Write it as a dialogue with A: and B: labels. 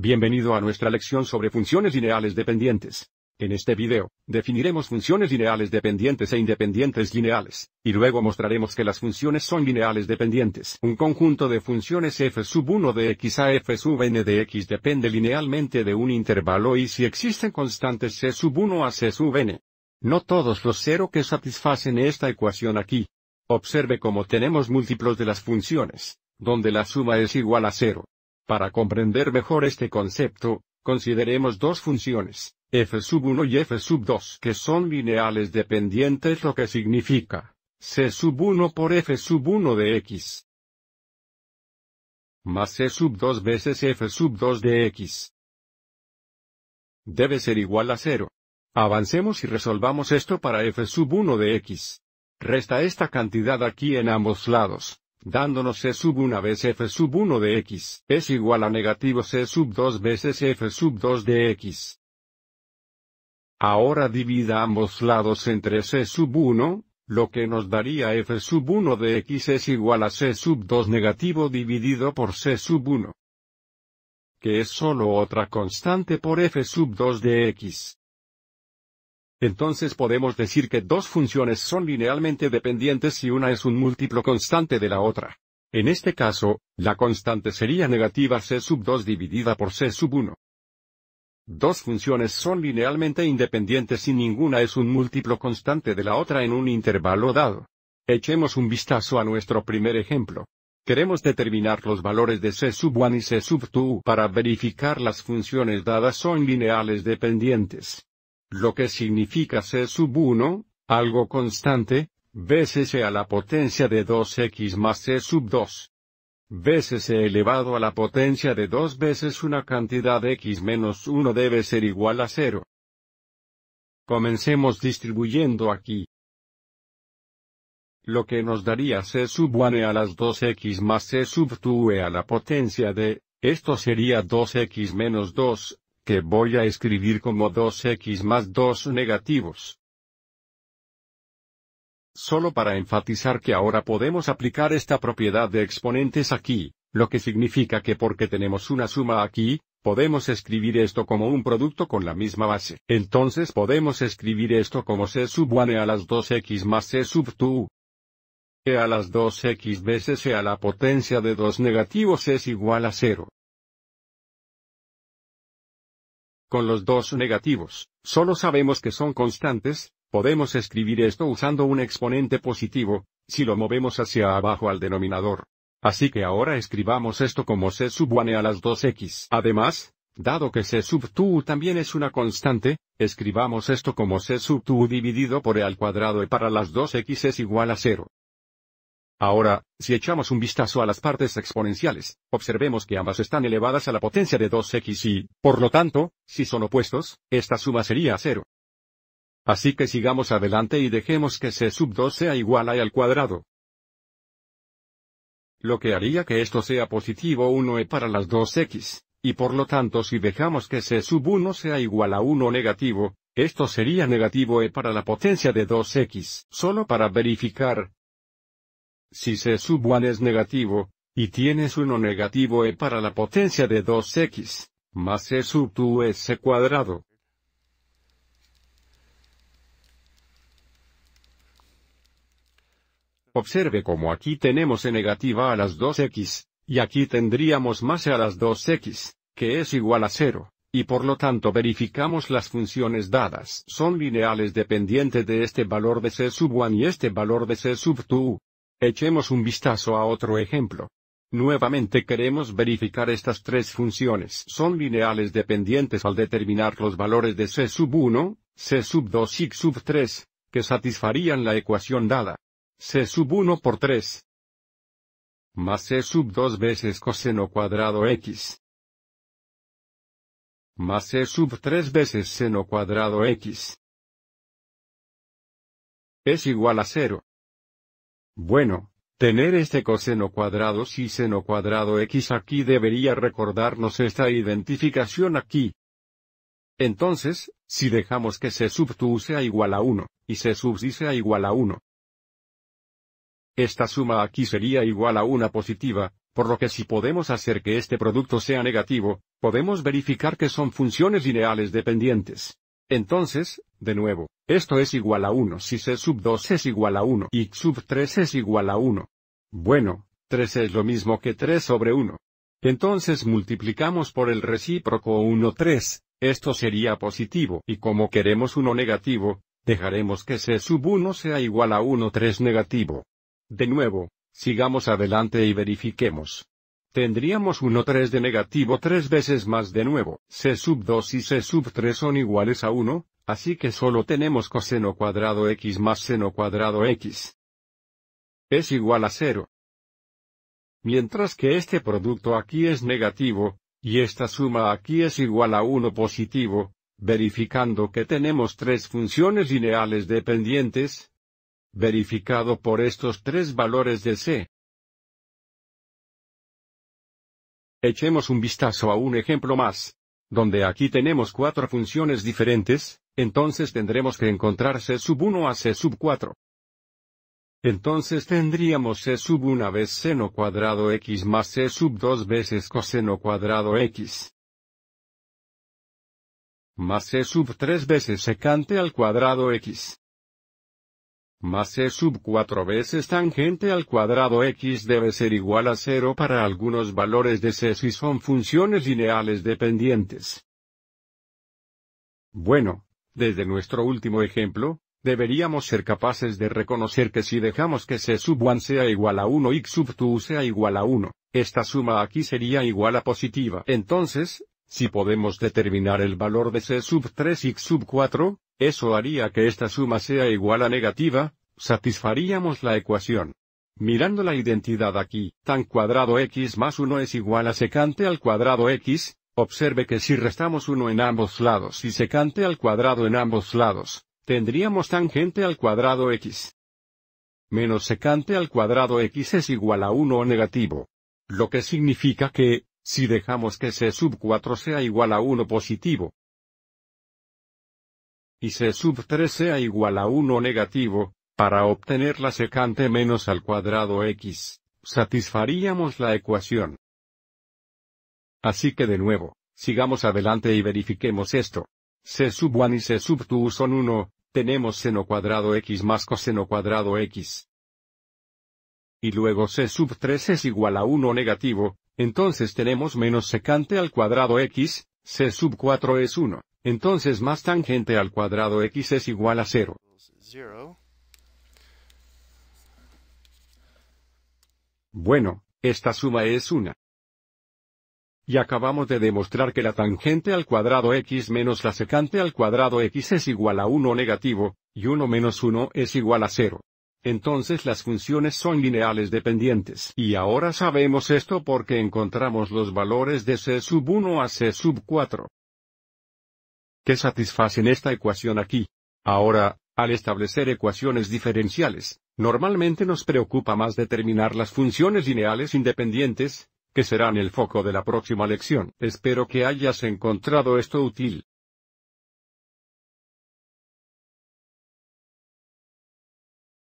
A: Bienvenido a nuestra lección sobre funciones lineales dependientes. En este video, definiremos funciones lineales dependientes e independientes lineales, y luego mostraremos que las funciones son lineales dependientes. Un conjunto de funciones f sub 1 de x a f sub n de x depende linealmente de un intervalo y si existen constantes c sub 1 a c sub n. No todos los cero que satisfacen esta ecuación aquí. Observe cómo tenemos múltiplos de las funciones, donde la suma es igual a cero. Para comprender mejor este concepto, consideremos dos funciones, f sub 1 y f sub 2 que son lineales dependientes lo que significa c sub 1 por f sub 1 de x más c sub 2 veces f sub 2 de x debe ser igual a 0. Avancemos y resolvamos esto para f sub 1 de x. Resta esta cantidad aquí en ambos lados, dándonos c e sub 1 vez f sub 1 de x es igual a negativo c sub 2 veces f sub 2 de x. Ahora divida ambos lados entre c sub 1, lo que nos daría f sub 1 de x es igual a c sub 2 negativo dividido por c sub 1, que es solo otra constante por f sub 2 de x. Entonces podemos decir que dos funciones son linealmente dependientes si una es un múltiplo constante de la otra. En este caso, la constante sería negativa c sub 2 dividida por c sub 1. Dos funciones son linealmente independientes si ninguna es un múltiplo constante de la otra en un intervalo dado. Echemos un vistazo a nuestro primer ejemplo. Queremos determinar los valores de C sub 1 y C sub 2 para verificar las funciones dadas son lineales dependientes lo que significa c sub 1, algo constante, veces e a la potencia de 2x más c sub 2. Veces e elevado a la potencia de 2 veces una cantidad x menos 1 debe ser igual a 0. Comencemos distribuyendo aquí. Lo que nos daría c sub 1 e a las 2x más c sub 2 e a la potencia de, esto sería 2x menos 2, que voy a escribir como 2x más 2 negativos. Solo para enfatizar que ahora podemos aplicar esta propiedad de exponentes aquí, lo que significa que porque tenemos una suma aquí, podemos escribir esto como un producto con la misma base. Entonces podemos escribir esto como c sub 1 a las 2x más c sub 2 a las 2x veces e a la potencia de 2 negativos es igual a 0. Con los dos negativos, solo sabemos que son constantes, podemos escribir esto usando un exponente positivo, si lo movemos hacia abajo al denominador. Así que ahora escribamos esto como c sub 1 a las 2x. Además, dado que c sub 2 también es una constante, escribamos esto como c sub 2 dividido por e al cuadrado e para las 2x es igual a 0. Ahora, si echamos un vistazo a las partes exponenciales, observemos que ambas están elevadas a la potencia de 2x y, por lo tanto, si son opuestos, esta suma sería 0. Así que sigamos adelante y dejemos que c sub 2 sea igual a Y al cuadrado. Lo que haría que esto sea positivo 1e para las 2x, y por lo tanto si dejamos que c sub 1 sea igual a 1 negativo, esto sería negativo e para la potencia de 2x. Solo para verificar, si C sub 1 es negativo, y tienes 1 negativo e para la potencia de 2x, más c sub 2s cuadrado. Observe como aquí tenemos e negativa a las 2x, y aquí tendríamos más e a las 2x, que es igual a 0, y por lo tanto verificamos las funciones dadas son lineales dependientes de este valor de c sub 1 y este valor de c sub 2. Echemos un vistazo a otro ejemplo. Nuevamente queremos verificar estas tres funciones son lineales dependientes al determinar los valores de C sub 1, C sub 2 y sub 3, que satisfarían la ecuación dada. C sub 1 por 3 más C sub 2 veces coseno cuadrado x más C sub 3 veces seno cuadrado x es igual a 0. Bueno, tener este coseno cuadrado si seno cuadrado x aquí debería recordarnos esta identificación aquí. Entonces, si dejamos que c sub 2 sea igual a 1, y c sub si sea igual a 1, esta suma aquí sería igual a una positiva, por lo que si podemos hacer que este producto sea negativo, podemos verificar que son funciones lineales dependientes. Entonces, de nuevo, esto es igual a 1 si C sub 2 es igual a 1 y X sub 3 es igual a 1. Bueno, 3 es lo mismo que 3 sobre 1. Entonces multiplicamos por el recíproco 1 3, esto sería positivo y como queremos 1 negativo, dejaremos que C sub 1 sea igual a 1 3 negativo. De nuevo, sigamos adelante y verifiquemos tendríamos 1 3 de negativo 3 veces más de nuevo. C sub 2 y C sub 3 son iguales a 1, así que solo tenemos coseno cuadrado x más seno cuadrado x. Es igual a 0. Mientras que este producto aquí es negativo, y esta suma aquí es igual a 1 positivo, verificando que tenemos tres funciones lineales dependientes, verificado por estos tres valores de C. Echemos un vistazo a un ejemplo más. Donde aquí tenemos cuatro funciones diferentes, entonces tendremos que encontrar C sub 1 a C sub 4. Entonces tendríamos C sub 1 vez seno cuadrado x más C sub 2 veces coseno cuadrado x. Más C sub 3 veces secante al cuadrado x más c sub 4 veces tangente al cuadrado x debe ser igual a 0 para algunos valores de c si son funciones lineales dependientes. Bueno, desde nuestro último ejemplo, deberíamos ser capaces de reconocer que si dejamos que c sub 1 sea igual a 1 y x sub 2 sea igual a 1, esta suma aquí sería igual a positiva. Entonces, si podemos determinar el valor de c sub 3 y sub 4, eso haría que esta suma sea igual a negativa, satisfaríamos la ecuación. Mirando la identidad aquí, tan cuadrado x más 1 es igual a secante al cuadrado x, observe que si restamos 1 en ambos lados y secante al cuadrado en ambos lados, tendríamos tangente al cuadrado x. Menos secante al cuadrado x es igual a 1 o negativo. Lo que significa que, si dejamos que c sub 4 sea igual a 1 positivo, y C sub 3 sea igual a 1 negativo, para obtener la secante menos al cuadrado x, satisfaríamos la ecuación. Así que de nuevo, sigamos adelante y verifiquemos esto. C sub 1 y C sub 2 son 1, tenemos seno cuadrado x más coseno cuadrado x. Y luego C sub 3 es igual a 1 negativo, entonces tenemos menos secante al cuadrado x, C sub 4 es 1. Entonces más tangente al cuadrado x es igual a 0. Bueno, esta suma es una. Y acabamos de demostrar que la tangente al cuadrado x menos la secante al cuadrado x es igual a 1 negativo, y 1 menos 1 es igual a 0. Entonces las funciones son lineales dependientes. Y ahora sabemos esto porque encontramos los valores de c sub 1 a c sub 4 que satisfacen esta ecuación aquí. Ahora, al establecer ecuaciones diferenciales, normalmente nos preocupa más determinar las funciones lineales independientes, que serán el foco de la próxima lección. Espero que hayas encontrado esto útil.